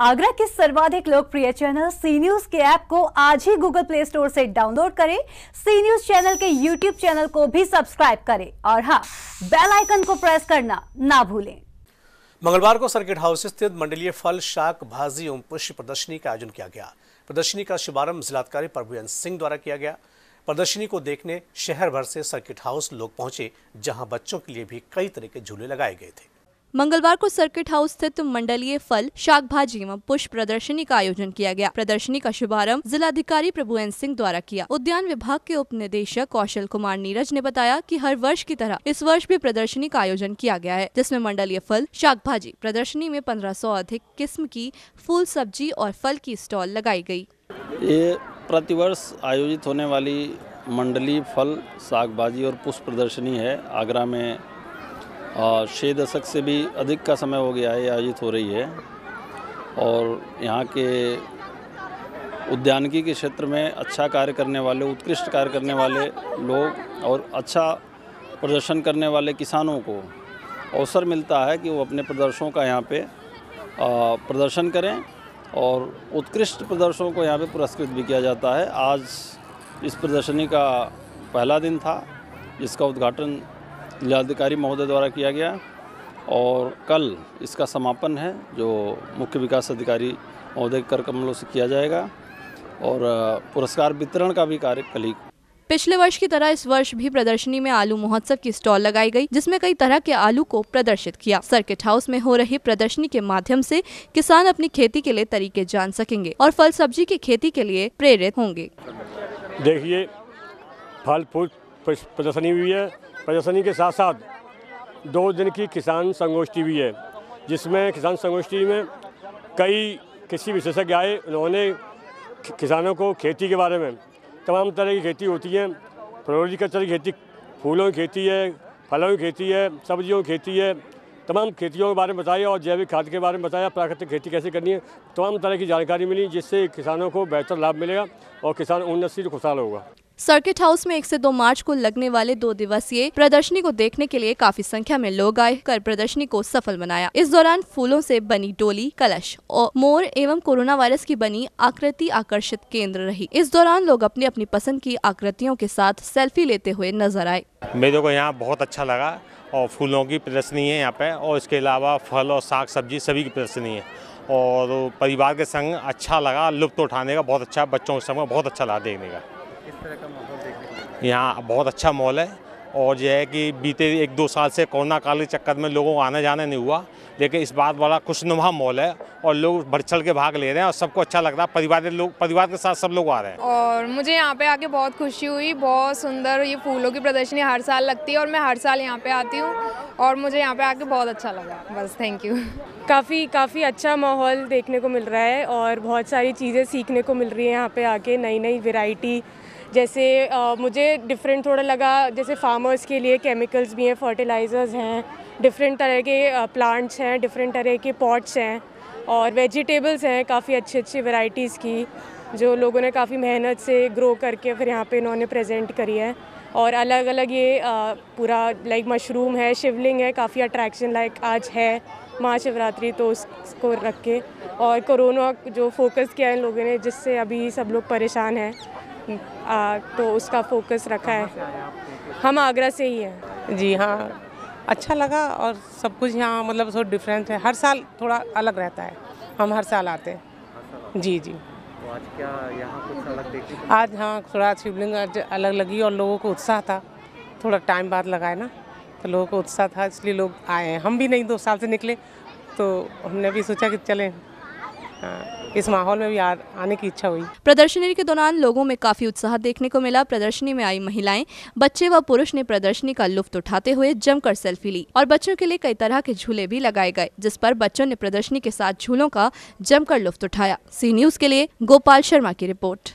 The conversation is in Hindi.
आगरा के सर्वाधिक लोकप्रिय चैनल सी न्यूज के ऐप को आज ही गूगल प्ले स्टोर से डाउनलोड करें सी न्यूज चैनल के यूट्यूब चैनल को भी सब्सक्राइब करें और हाँ बेल आइकन को प्रेस करना ना भूलें मंगलवार को सर्किट हाउस स्थित मंडलीय फल शाक भाजी एवं पुष्प प्रदर्शनी का आयोजन किया गया प्रदर्शनी का शुभारंभ जिलाधिकारी प्रभुयन सिंह द्वारा किया गया प्रदर्शनी को देखने शहर भर से सर्किट हाउस लोग पहुंचे जहां बच्चों के लिए भी कई तरह के झूले लगाए गए थे मंगलवार को सर्किट हाउस स्थित मंडलीय फल शाक भाजी एवं पुष्प प्रदर्शनी का आयोजन किया गया प्रदर्शनी का शुभारंभ जिलाधिकारी एन सिंह द्वारा किया उद्यान विभाग के उप निदेशक कौशल कुमार नीरज ने बताया कि हर वर्ष की तरह इस वर्ष भी प्रदर्शनी का आयोजन किया गया है जिसमें मंडलीय फल शाक भाजी प्रदर्शनी में पंद्रह सौ अधिक किस्म की फूल सब्जी और फल की स्टॉल लगाई गयी ये प्रतिवर्ष आयोजित होने वाली मंडली फल शाक भाजी और पुष्प प्रदर्शनी है आगरा में और छः दशक से भी अधिक का समय हो गया है आयोजित हो रही है और यहाँ के उद्यानिकी के क्षेत्र में अच्छा कार्य करने वाले उत्कृष्ट कार्य करने वाले लोग और अच्छा प्रदर्शन करने वाले किसानों को अवसर मिलता है कि वो अपने प्रदर्शनों का यहाँ पे प्रदर्शन करें और उत्कृष्ट प्रदर्शनों को यहाँ पे पुरस्कृत भी किया जाता है आज इस प्रदर्शनी का पहला दिन था जिसका उद्घाटन जिलाधिकारी महोदय द्वारा किया गया और कल इसका समापन है जो मुख्य विकास अधिकारी महोदय कर कमलों से किया जाएगा और पुरस्कार वितरण का भी कार्य कल पिछले वर्ष की तरह इस वर्ष भी प्रदर्शनी में आलू महोत्सव की स्टॉल लगाई गई जिसमें कई तरह के आलू को प्रदर्शित किया सर्किट हाउस में हो रही प्रदर्शनी के माध्यम से किसान अपनी खेती के लिए तरीके जान सकेंगे और फल सब्जी की खेती के लिए प्रेरित होंगे देखिए फल फूल प्रदर्शनी हुई है प्रदर्शनी के साथ साथ दो दिन की किसान संगोष्ठी भी है जिसमें किसान संगोष्ठी में कई कृषि विशेषज्ञ आए उन्होंने किसानों को खेती के बारे में तमाम तरह की खेती होती है फ्लोरिकल्चर की खेती फूलों की खेती है फलों की खेती है सब्जियों की खेती है तमाम खेतियों के बारे में बताया और जैविक खाद के बारे में बताया प्राकृतिक खेती कैसे करनी है तमाम तरह की जानकारी मिली जिससे किसानों को बेहतर लाभ मिलेगा और किसान उन्नति खुशहाल होगा सर्किट हाउस में एक से दो मार्च को लगने वाले दो दिवसीय प्रदर्शनी को देखने के लिए काफी संख्या में लोग आए कर प्रदर्शनी को सफल बनाया इस दौरान फूलों से बनी डोली कलश और मोर एवं कोरोना वायरस की बनी आकृति आकर्षित केंद्र रही इस दौरान लोग अपनी अपनी पसंद की आकृतियों के साथ सेल्फी लेते हुए नजर आए मेरे को यहाँ बहुत अच्छा लगा और फूलों की प्रदर्शनी है यहाँ पे और इसके अलावा फल और साग सब्जी सभी की प्रदर्शनी है और परिवार के संग अच्छा लगा लुप्त उठाने का बहुत अच्छा बच्चों के संग बहुत अच्छा लगा देखने का किस तरह का माहौल यहाँ बहुत अच्छा मॉल है और यह है कि बीते एक दो साल से कोरोना काल के चक्कर में लोगों को आने जाना नहीं हुआ लेकिन इस बात वाला खुशनुमा मॉल है और लोग बढ़ चढ़ के भाग ले रहे हैं और सबको अच्छा लग रहा है परिवार के लोग परिवार के साथ सब लोग आ रहे हैं और मुझे यहाँ पे आके बहुत खुशी हुई बहुत सुंदर ये फूलों की प्रदर्शनी हर साल लगती है और मैं हर साल यहाँ पे आती हूँ और मुझे यहाँ पे आके बहुत अच्छा लगा बस थैंक यू काफ़ी काफ़ी अच्छा माहौल देखने को मिल रहा है और बहुत सारी चीज़ें सीखने को मिल रही है यहाँ पे आके नई नई वेराइटी जैसे आ, मुझे डिफरेंट थोड़ा लगा जैसे फार्मर्स के लिए केमिकल्स भी हैं फर्टिलाइज़र्स हैं डिफरेंट तरह के प्लांट्स हैं डिफरेंट तरह के पॉट्स हैं और वेजिटेबल्स हैं काफ़ी अच्छी अच्छी वैरायटीज़ की जो लोगों ने काफ़ी मेहनत से ग्रो करके फिर यहाँ पे इन्होंने प्रेजेंट करी है और अलग अलग ये आ, पूरा लाइक मशरूम है शिवलिंग है काफ़ी अट्रैक्शन लाइक आज है महाशिवरात्रि तो उसको रख के और कोरोना जो फोकस किया है इन लोगों ने जिससे अभी सब लोग परेशान हैं आ, तो उसका फोकस रखा है हम आगरा से ही हैं जी हाँ अच्छा लगा और सब कुछ यहाँ मतलब थोड़ा डिफरेंट है हर साल थोड़ा अलग रहता है हम हर साल आते हैं जी जी तो आज क्या यहाँ कुछ अलग देखी आज हाँ थोड़ा शिवलिंग आज अलग लगी और लोगों को उत्साह था थोड़ा टाइम बाद लगाए ना तो लोगों को उत्साह था इसलिए लोग आए हैं हम भी नहीं दो साल से निकले तो हमने भी सोचा कि चलें हाँ इस माहौल में भी आ, आने की इच्छा हुई प्रदर्शनी के दौरान लोगों में काफी उत्साह देखने को मिला प्रदर्शनी में आई महिलाएं बच्चे व पुरुष ने प्रदर्शनी का लुफ्त उठाते हुए जमकर सेल्फी ली और बच्चों के लिए कई तरह के झूले भी लगाए गए जिस पर बच्चों ने प्रदर्शनी के साथ झूलों का जमकर लुफ्त उठाया सी न्यूज के लिए गोपाल शर्मा की रिपोर्ट